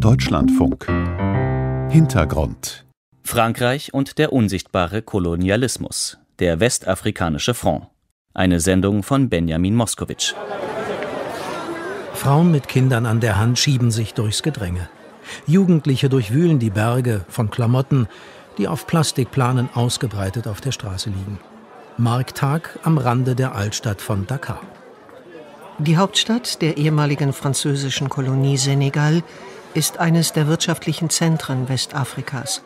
Deutschlandfunk. Hintergrund. Frankreich und der unsichtbare Kolonialismus. Der westafrikanische Front. Eine Sendung von Benjamin Moskowitsch. Frauen mit Kindern an der Hand schieben sich durchs Gedränge. Jugendliche durchwühlen die Berge von Klamotten, die auf Plastikplanen ausgebreitet auf der Straße liegen. Markttag am Rande der Altstadt von Dakar. Die Hauptstadt der ehemaligen französischen Kolonie Senegal ist eines der wirtschaftlichen Zentren Westafrikas.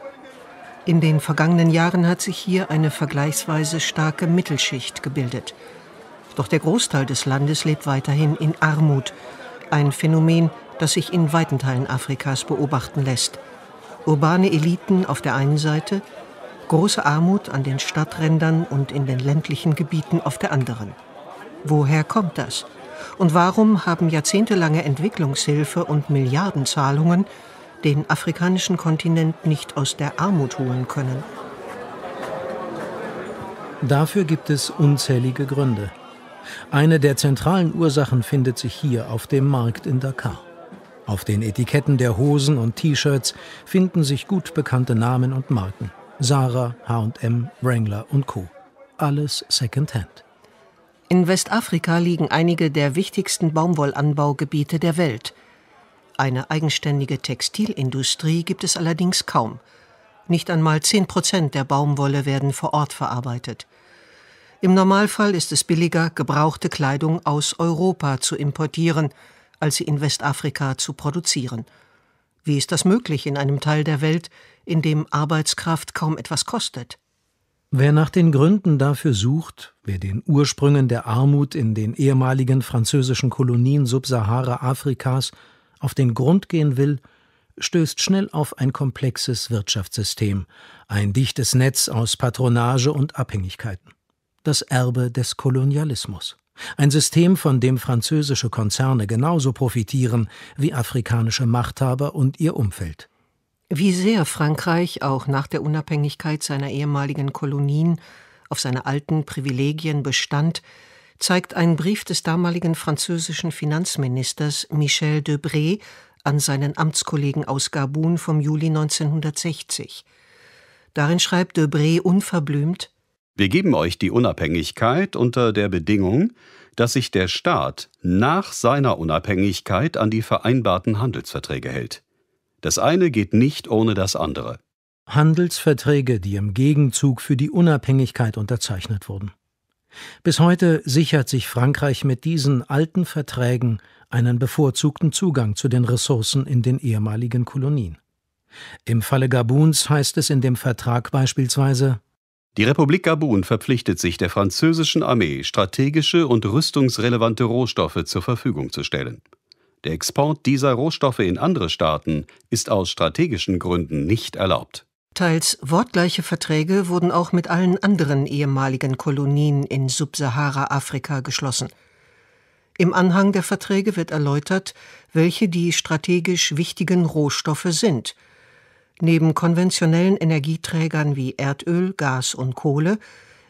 In den vergangenen Jahren hat sich hier eine vergleichsweise starke Mittelschicht gebildet. Doch der Großteil des Landes lebt weiterhin in Armut, ein Phänomen, das sich in weiten Teilen Afrikas beobachten lässt. Urbane Eliten auf der einen Seite, große Armut an den Stadträndern und in den ländlichen Gebieten auf der anderen. Woher kommt das? Und warum haben jahrzehntelange Entwicklungshilfe und Milliardenzahlungen den afrikanischen Kontinent nicht aus der Armut holen können? Dafür gibt es unzählige Gründe. Eine der zentralen Ursachen findet sich hier auf dem Markt in Dakar. Auf den Etiketten der Hosen und T-Shirts finden sich gut bekannte Namen und Marken. Sarah, HM, Wrangler und Co. Alles Secondhand. In Westafrika liegen einige der wichtigsten Baumwollanbaugebiete der Welt. Eine eigenständige Textilindustrie gibt es allerdings kaum. Nicht einmal 10 Prozent der Baumwolle werden vor Ort verarbeitet. Im Normalfall ist es billiger, gebrauchte Kleidung aus Europa zu importieren, als sie in Westafrika zu produzieren. Wie ist das möglich in einem Teil der Welt, in dem Arbeitskraft kaum etwas kostet? Wer nach den Gründen dafür sucht, wer den Ursprüngen der Armut in den ehemaligen französischen Kolonien Subsahara-Afrikas auf den Grund gehen will, stößt schnell auf ein komplexes Wirtschaftssystem, ein dichtes Netz aus Patronage und Abhängigkeiten. Das Erbe des Kolonialismus. Ein System, von dem französische Konzerne genauso profitieren wie afrikanische Machthaber und ihr Umfeld. Wie sehr Frankreich auch nach der Unabhängigkeit seiner ehemaligen Kolonien auf seine alten Privilegien bestand, zeigt ein Brief des damaligen französischen Finanzministers Michel Debré an seinen Amtskollegen aus Gabun vom Juli 1960. Darin schreibt Debré unverblümt Wir geben euch die Unabhängigkeit unter der Bedingung, dass sich der Staat nach seiner Unabhängigkeit an die vereinbarten Handelsverträge hält. Das eine geht nicht ohne das andere. Handelsverträge, die im Gegenzug für die Unabhängigkeit unterzeichnet wurden. Bis heute sichert sich Frankreich mit diesen alten Verträgen einen bevorzugten Zugang zu den Ressourcen in den ehemaligen Kolonien. Im Falle Gabuns heißt es in dem Vertrag beispielsweise Die Republik Gabun verpflichtet sich der französischen Armee, strategische und rüstungsrelevante Rohstoffe zur Verfügung zu stellen. Der Export dieser Rohstoffe in andere Staaten ist aus strategischen Gründen nicht erlaubt. Teils wortgleiche Verträge wurden auch mit allen anderen ehemaligen Kolonien in Subsahara-Afrika geschlossen. Im Anhang der Verträge wird erläutert, welche die strategisch wichtigen Rohstoffe sind. Neben konventionellen Energieträgern wie Erdöl, Gas und Kohle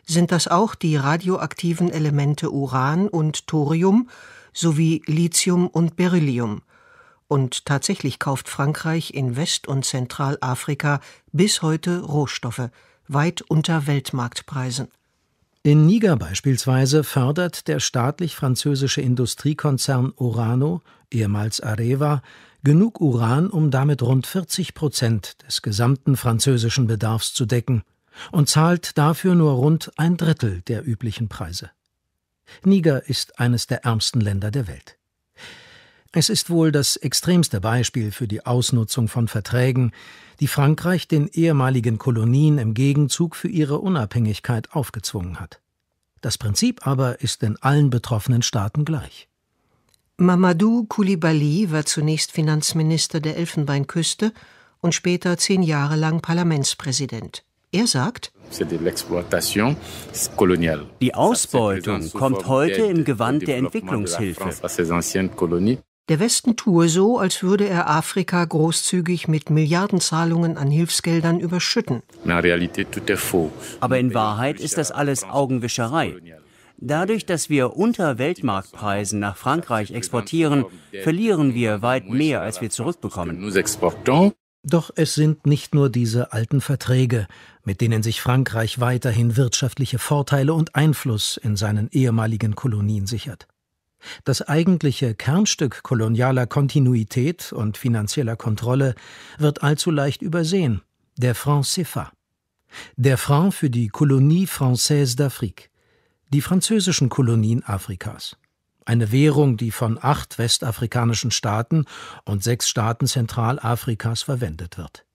sind das auch die radioaktiven Elemente Uran und Thorium sowie Lithium und Beryllium. Und tatsächlich kauft Frankreich in West- und Zentralafrika bis heute Rohstoffe, weit unter Weltmarktpreisen. In Niger beispielsweise fördert der staatlich-französische Industriekonzern Urano, ehemals Areva, genug Uran, um damit rund 40 Prozent des gesamten französischen Bedarfs zu decken und zahlt dafür nur rund ein Drittel der üblichen Preise. Niger ist eines der ärmsten Länder der Welt. Es ist wohl das extremste Beispiel für die Ausnutzung von Verträgen, die Frankreich den ehemaligen Kolonien im Gegenzug für ihre Unabhängigkeit aufgezwungen hat. Das Prinzip aber ist in allen betroffenen Staaten gleich. Mamadou Koulibaly war zunächst Finanzminister der Elfenbeinküste und später zehn Jahre lang Parlamentspräsident. Er sagt, die Ausbeutung kommt heute im Gewand der Entwicklungshilfe. Der Westen tue so, als würde er Afrika großzügig mit Milliardenzahlungen an Hilfsgeldern überschütten. Aber in Wahrheit ist das alles Augenwischerei. Dadurch, dass wir unter Weltmarktpreisen nach Frankreich exportieren, verlieren wir weit mehr, als wir zurückbekommen. Doch es sind nicht nur diese alten Verträge, mit denen sich Frankreich weiterhin wirtschaftliche Vorteile und Einfluss in seinen ehemaligen Kolonien sichert. Das eigentliche Kernstück kolonialer Kontinuität und finanzieller Kontrolle wird allzu leicht übersehen, der Franc CFA. Der Franc für die Kolonie Française d'Afrique, die französischen Kolonien Afrikas. Eine Währung, die von acht westafrikanischen Staaten und sechs Staaten Zentralafrikas verwendet wird.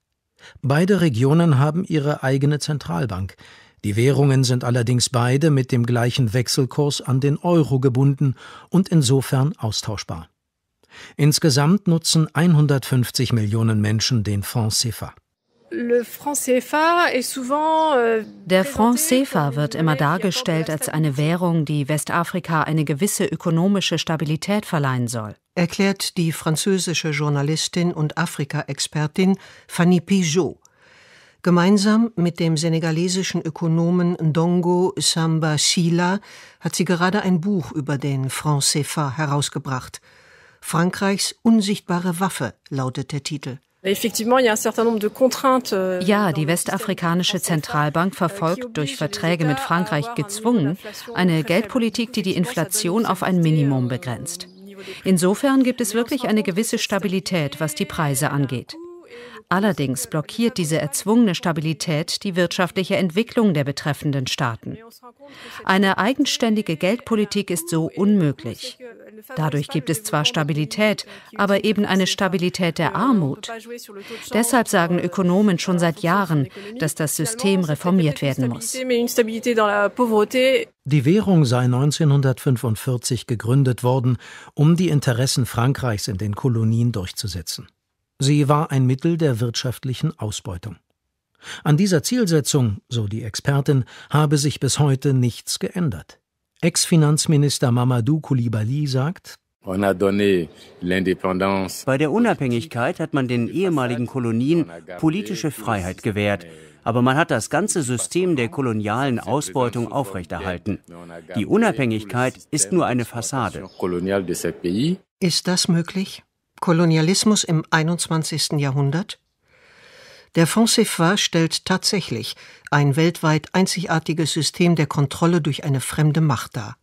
Beide Regionen haben ihre eigene Zentralbank. Die Währungen sind allerdings beide mit dem gleichen Wechselkurs an den Euro gebunden und insofern austauschbar. Insgesamt nutzen 150 Millionen Menschen den Fonds CIFA. Euh, der Franc CFA wird immer dargestellt als eine Währung, die Westafrika eine gewisse ökonomische Stabilität verleihen soll. Erklärt die französische Journalistin und Afrika-Expertin Fanny Pigeot. Gemeinsam mit dem senegalesischen Ökonomen Ndongo Samba Sila hat sie gerade ein Buch über den Franc CFA herausgebracht. Frankreichs unsichtbare Waffe lautet der Titel. Euh, ja, die westafrikanische Zentralbank euh, verfolgt durch Verträge mit Frankreich gezwungen eine Geldpolitik, die die Inflation auf ein Minimum euh, begrenzt. Insofern gibt es wirklich eine gewisse Stabilität, was die Preise angeht. Allerdings blockiert diese erzwungene Stabilität die wirtschaftliche Entwicklung der betreffenden Staaten. Eine eigenständige Geldpolitik ist so unmöglich. Dadurch gibt es zwar Stabilität, aber eben eine Stabilität der Armut. Deshalb sagen Ökonomen schon seit Jahren, dass das System reformiert werden muss. Die Währung sei 1945 gegründet worden, um die Interessen Frankreichs in den Kolonien durchzusetzen. Sie war ein Mittel der wirtschaftlichen Ausbeutung. An dieser Zielsetzung, so die Expertin, habe sich bis heute nichts geändert. Ex-Finanzminister Mamadou Koulibaly sagt, bei der Unabhängigkeit hat man den ehemaligen Kolonien politische Freiheit gewährt, aber man hat das ganze System der kolonialen Ausbeutung aufrechterhalten. Die Unabhängigkeit ist nur eine Fassade. Ist das möglich? Kolonialismus im 21. Jahrhundert? Der Fonds CFA stellt tatsächlich ein weltweit einzigartiges System der Kontrolle durch eine fremde Macht dar.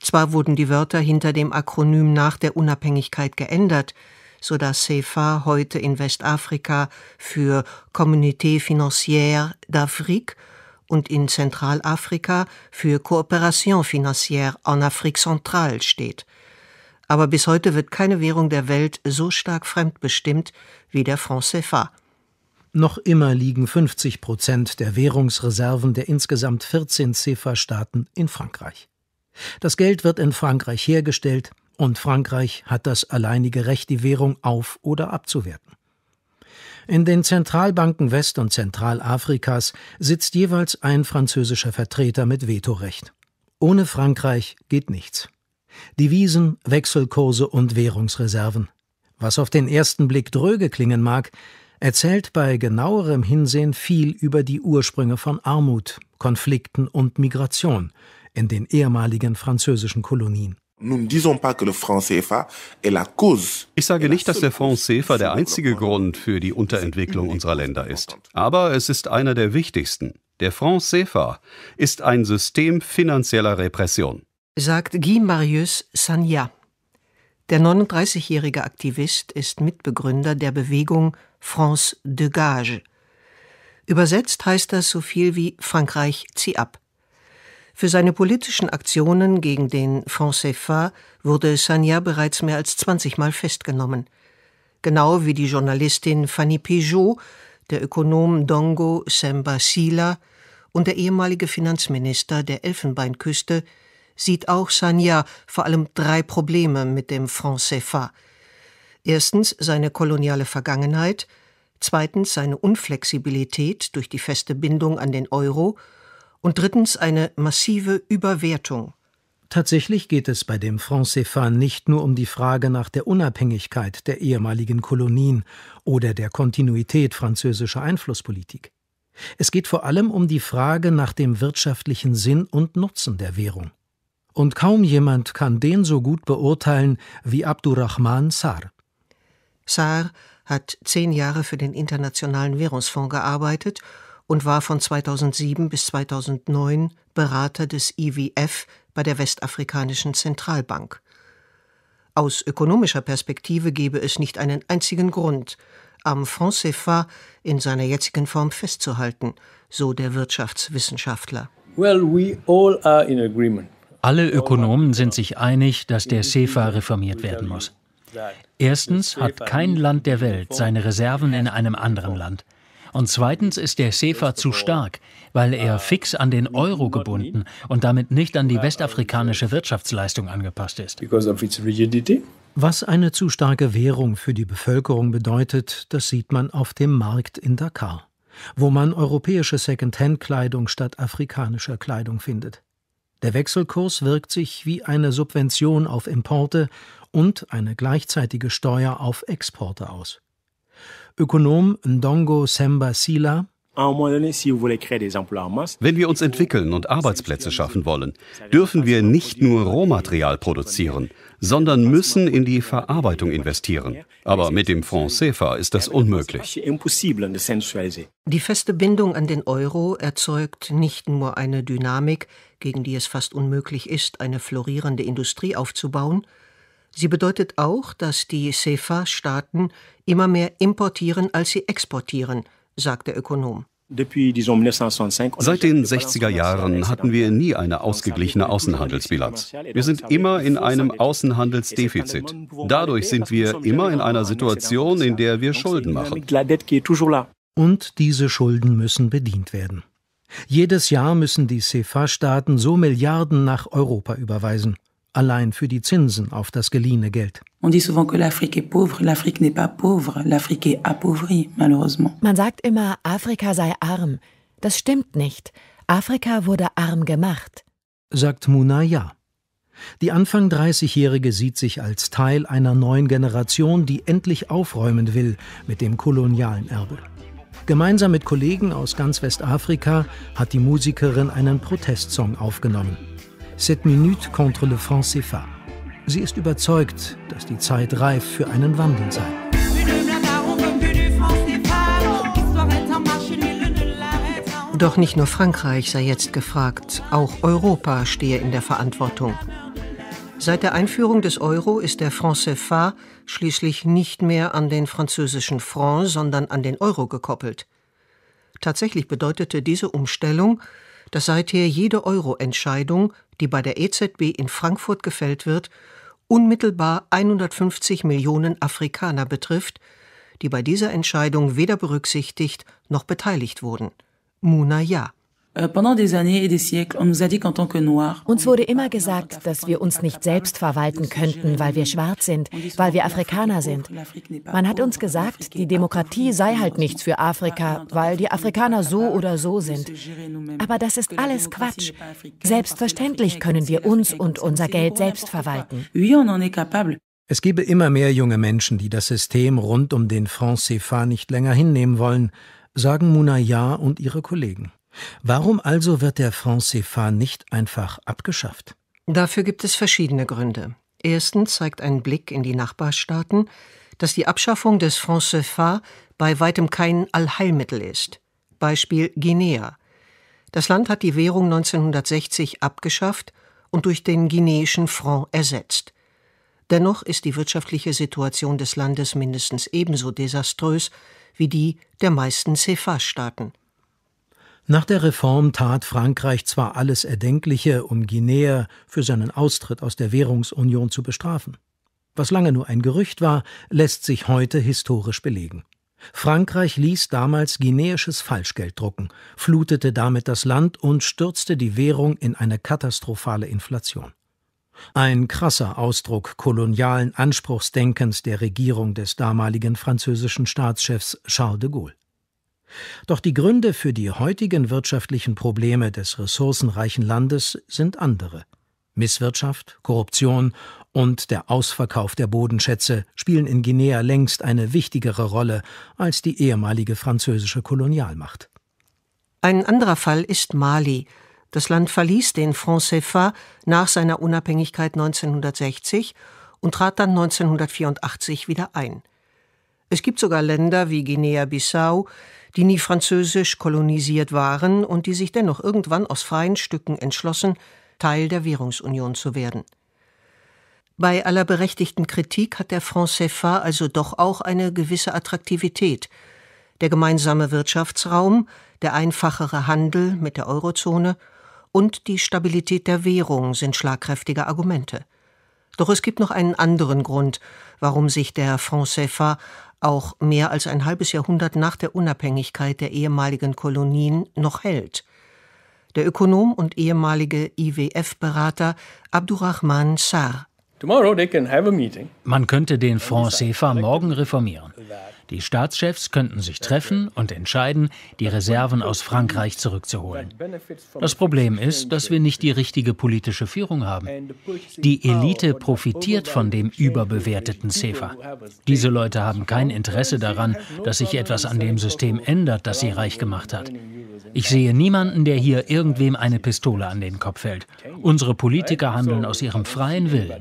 Zwar wurden die Wörter hinter dem Akronym nach der Unabhängigkeit geändert, so dass CFA heute in Westafrika für Communauté financière d'Afrique und in Zentralafrika für Coopération financière en Afrique centrale steht – aber bis heute wird keine Währung der Welt so stark fremdbestimmt wie der Franc CFA. Noch immer liegen 50 Prozent der Währungsreserven der insgesamt 14 CFA-Staaten in Frankreich. Das Geld wird in Frankreich hergestellt und Frankreich hat das alleinige Recht, die Währung auf- oder abzuwerten. In den Zentralbanken West- und Zentralafrikas sitzt jeweils ein französischer Vertreter mit Vetorecht. Ohne Frankreich geht nichts. Devisen, Wechselkurse und Währungsreserven. Was auf den ersten Blick dröge klingen mag, erzählt bei genauerem Hinsehen viel über die Ursprünge von Armut, Konflikten und Migration in den ehemaligen französischen Kolonien. Ne ich sage nicht, dass der Fonds CEFA der einzige Grund für die Unterentwicklung unserer Länder ist, aber es ist einer der wichtigsten. Der Fonds CEFA ist ein System finanzieller Repression sagt Guy Marius Sanya. Der 39-jährige Aktivist ist Mitbegründer der Bewegung France de Gage. Übersetzt heißt das so viel wie Frankreich zieh ab. Für seine politischen Aktionen gegen den Franc CFA wurde Sanya bereits mehr als 20 Mal festgenommen. Genau wie die Journalistin Fanny Peugeot, der Ökonom Dongo Semba Sila und der ehemalige Finanzminister der Elfenbeinküste sieht auch Sanya vor allem drei Probleme mit dem Franc CFA. Erstens seine koloniale Vergangenheit, zweitens seine Unflexibilität durch die feste Bindung an den Euro und drittens eine massive Überwertung. Tatsächlich geht es bei dem Franc CFA nicht nur um die Frage nach der Unabhängigkeit der ehemaligen Kolonien oder der Kontinuität französischer Einflusspolitik. Es geht vor allem um die Frage nach dem wirtschaftlichen Sinn und Nutzen der Währung. Und kaum jemand kann den so gut beurteilen wie Abdurrahman Saar. Saar hat zehn Jahre für den Internationalen Währungsfonds gearbeitet und war von 2007 bis 2009 Berater des IWF bei der Westafrikanischen Zentralbank. Aus ökonomischer Perspektive gebe es nicht einen einzigen Grund, am Franc CFA in seiner jetzigen Form festzuhalten, so der Wirtschaftswissenschaftler. Well, we all are in agreement alle Ökonomen sind sich einig, dass der SEFA reformiert werden muss. Erstens hat kein Land der Welt seine Reserven in einem anderen Land. Und zweitens ist der SEFA zu stark, weil er fix an den Euro gebunden und damit nicht an die westafrikanische Wirtschaftsleistung angepasst ist. Was eine zu starke Währung für die Bevölkerung bedeutet, das sieht man auf dem Markt in Dakar, wo man europäische Second-Hand-Kleidung statt afrikanischer Kleidung findet. Der Wechselkurs wirkt sich wie eine Subvention auf Importe und eine gleichzeitige Steuer auf Exporte aus. Ökonom Ndongo Semba Sila wenn wir uns entwickeln und Arbeitsplätze schaffen wollen, dürfen wir nicht nur Rohmaterial produzieren, sondern müssen in die Verarbeitung investieren. Aber mit dem Fonds CEFA ist das unmöglich. Die feste Bindung an den Euro erzeugt nicht nur eine Dynamik, gegen die es fast unmöglich ist, eine florierende Industrie aufzubauen, Sie bedeutet auch, dass die CEFA-Staaten immer mehr importieren, als sie exportieren – sagt der Ökonom. Seit den 60er Jahren hatten wir nie eine ausgeglichene Außenhandelsbilanz. Wir sind immer in einem Außenhandelsdefizit. Dadurch sind wir immer in einer Situation, in der wir Schulden machen. Und diese Schulden müssen bedient werden. Jedes Jahr müssen die cfa staaten so Milliarden nach Europa überweisen allein für die Zinsen auf das geliehene Geld. Man sagt immer, Afrika sei arm. Das stimmt nicht. Afrika wurde arm gemacht. Sagt Munaya. Die Anfang 30-Jährige sieht sich als Teil einer neuen Generation, die endlich aufräumen will mit dem kolonialen Erbe. Gemeinsam mit Kollegen aus ganz Westafrika hat die Musikerin einen Protestsong aufgenommen. 7 Minutes contre le franc CFA. Sie ist überzeugt, dass die Zeit reif für einen Wandel sei. Doch nicht nur Frankreich sei jetzt gefragt, auch Europa stehe in der Verantwortung. Seit der Einführung des Euro ist der Franc CFA schließlich nicht mehr an den französischen Franc, sondern an den Euro gekoppelt. Tatsächlich bedeutete diese Umstellung, dass seither jede Euro-Entscheidung, die bei der EZB in Frankfurt gefällt wird, unmittelbar 150 Millionen Afrikaner betrifft, die bei dieser Entscheidung weder berücksichtigt noch beteiligt wurden. Muna Ja. Euh, uns wurde immer gesagt, dass wir uns nicht selbst verwalten könnten, weil wir schwarz sind, weil wir Afrikaner sind. Man hat uns gesagt, die Demokratie sei halt nichts für Afrika, weil die Afrikaner so oder so sind. Aber das ist alles Quatsch. Selbstverständlich können wir uns und unser Geld selbst verwalten. Es gebe immer mehr junge Menschen, die das System rund um den Franc CFA nicht länger hinnehmen wollen, sagen Munayar und ihre Kollegen. Warum also wird der Franc CFA nicht einfach abgeschafft? Dafür gibt es verschiedene Gründe. Erstens zeigt ein Blick in die Nachbarstaaten, dass die Abschaffung des Franc CFA bei weitem kein Allheilmittel ist. Beispiel Guinea. Das Land hat die Währung 1960 abgeschafft und durch den guineischen Franc ersetzt. Dennoch ist die wirtschaftliche Situation des Landes mindestens ebenso desaströs wie die der meisten cfa staaten nach der Reform tat Frankreich zwar alles Erdenkliche, um Guinea für seinen Austritt aus der Währungsunion zu bestrafen. Was lange nur ein Gerücht war, lässt sich heute historisch belegen. Frankreich ließ damals guineisches Falschgeld drucken, flutete damit das Land und stürzte die Währung in eine katastrophale Inflation. Ein krasser Ausdruck kolonialen Anspruchsdenkens der Regierung des damaligen französischen Staatschefs Charles de Gaulle. Doch die Gründe für die heutigen wirtschaftlichen Probleme des ressourcenreichen Landes sind andere. Misswirtschaft, Korruption und der Ausverkauf der Bodenschätze spielen in Guinea längst eine wichtigere Rolle als die ehemalige französische Kolonialmacht. Ein anderer Fall ist Mali. Das Land verließ den Franc CFA nach seiner Unabhängigkeit 1960 und trat dann 1984 wieder ein. Es gibt sogar Länder wie Guinea-Bissau, die nie französisch kolonisiert waren und die sich dennoch irgendwann aus freien Stücken entschlossen, Teil der Währungsunion zu werden. Bei aller berechtigten Kritik hat der Franc CFA also doch auch eine gewisse Attraktivität. Der gemeinsame Wirtschaftsraum, der einfachere Handel mit der Eurozone und die Stabilität der Währung sind schlagkräftige Argumente. Doch es gibt noch einen anderen Grund, warum sich der Franc CFA auch mehr als ein halbes Jahrhundert nach der Unabhängigkeit der ehemaligen Kolonien noch hält. Der Ökonom und ehemalige IWF-Berater Abdurrahman Sar. Man könnte den Fonds CEFA morgen reformieren. Die Staatschefs könnten sich treffen und entscheiden, die Reserven aus Frankreich zurückzuholen. Das Problem ist, dass wir nicht die richtige politische Führung haben. Die Elite profitiert von dem überbewerteten CEFA. Diese Leute haben kein Interesse daran, dass sich etwas an dem System ändert, das sie reich gemacht hat. Ich sehe niemanden, der hier irgendwem eine Pistole an den Kopf hält. Unsere Politiker handeln aus ihrem freien Willen.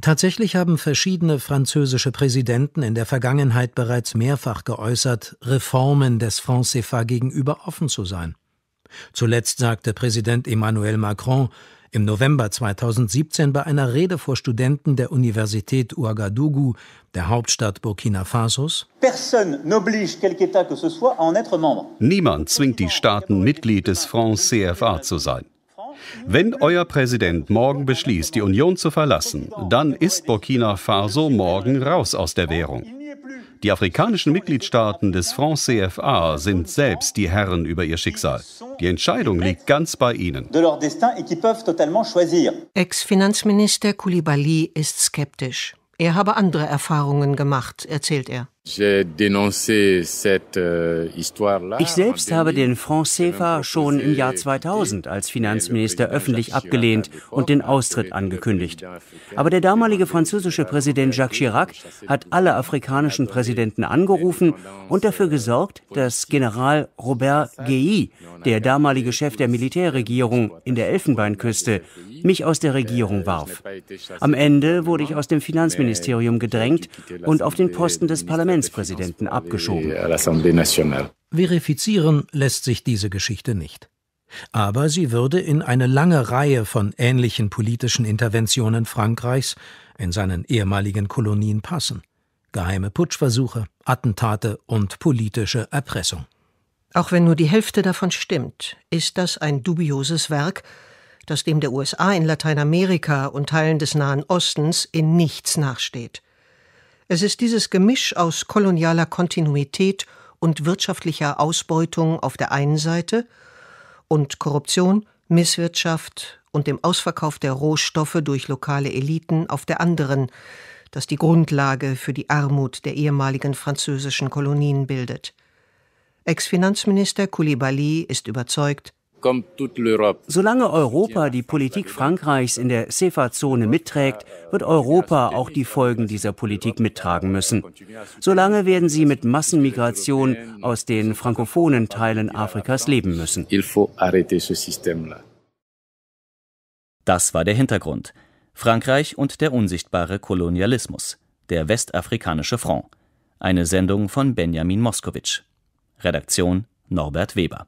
Tatsächlich haben verschiedene französische Präsidenten in der Vergangenheit bereits mehrfach geäußert, Reformen des Franc CFA gegenüber offen zu sein. Zuletzt sagte Präsident Emmanuel Macron im November 2017 bei einer Rede vor Studenten der Universität Ouagadougou, der Hauptstadt Burkina Fasos, Niemand zwingt die Staaten, Mitglied des Front CFA zu sein. Wenn euer Präsident morgen beschließt, die Union zu verlassen, dann ist Burkina Faso morgen raus aus der Währung. Die afrikanischen Mitgliedstaaten des Front CFA sind selbst die Herren über ihr Schicksal. Die Entscheidung liegt ganz bei ihnen. Ex-Finanzminister Koulibaly ist skeptisch. Er habe andere Erfahrungen gemacht, erzählt er. Euh, ich selbst habe den Franc CFA schon im Jahr 2000 als Finanzminister öffentlich abgelehnt und den Austritt angekündigt. Aber der damalige französische Präsident Jacques Chirac hat alle afrikanischen Präsidenten angerufen und dafür euh, gesorgt, dass General Robert Guei, der damalige Chef der Militärregierung in der Elfenbeinküste, mich aus der euh, Regierung warf. Am Ende wurde ich aus dem Finanzministerium gedrängt und auf den Posten des Parlaments Parlamentspräsidenten abgeschoben. Verifizieren lässt sich diese Geschichte nicht. Aber sie würde in eine lange Reihe von ähnlichen politischen Interventionen Frankreichs in seinen ehemaligen Kolonien passen. Geheime Putschversuche, Attentate und politische Erpressung. Auch wenn nur die Hälfte davon stimmt, ist das ein dubioses Werk, das dem der USA in Lateinamerika und Teilen des Nahen Ostens in nichts nachsteht. Es ist dieses Gemisch aus kolonialer Kontinuität und wirtschaftlicher Ausbeutung auf der einen Seite und Korruption, Misswirtschaft und dem Ausverkauf der Rohstoffe durch lokale Eliten auf der anderen, das die Grundlage für die Armut der ehemaligen französischen Kolonien bildet. Ex-Finanzminister Koulibaly ist überzeugt, Solange Europa die Politik Frankreichs in der CEFA-Zone mitträgt, wird Europa auch die Folgen dieser Politik mittragen müssen. Solange werden sie mit Massenmigration aus den frankophonen Teilen Afrikas leben müssen. Das war der Hintergrund. Frankreich und der unsichtbare Kolonialismus, der westafrikanische Front. Eine Sendung von Benjamin Moskowitsch. Redaktion Norbert Weber.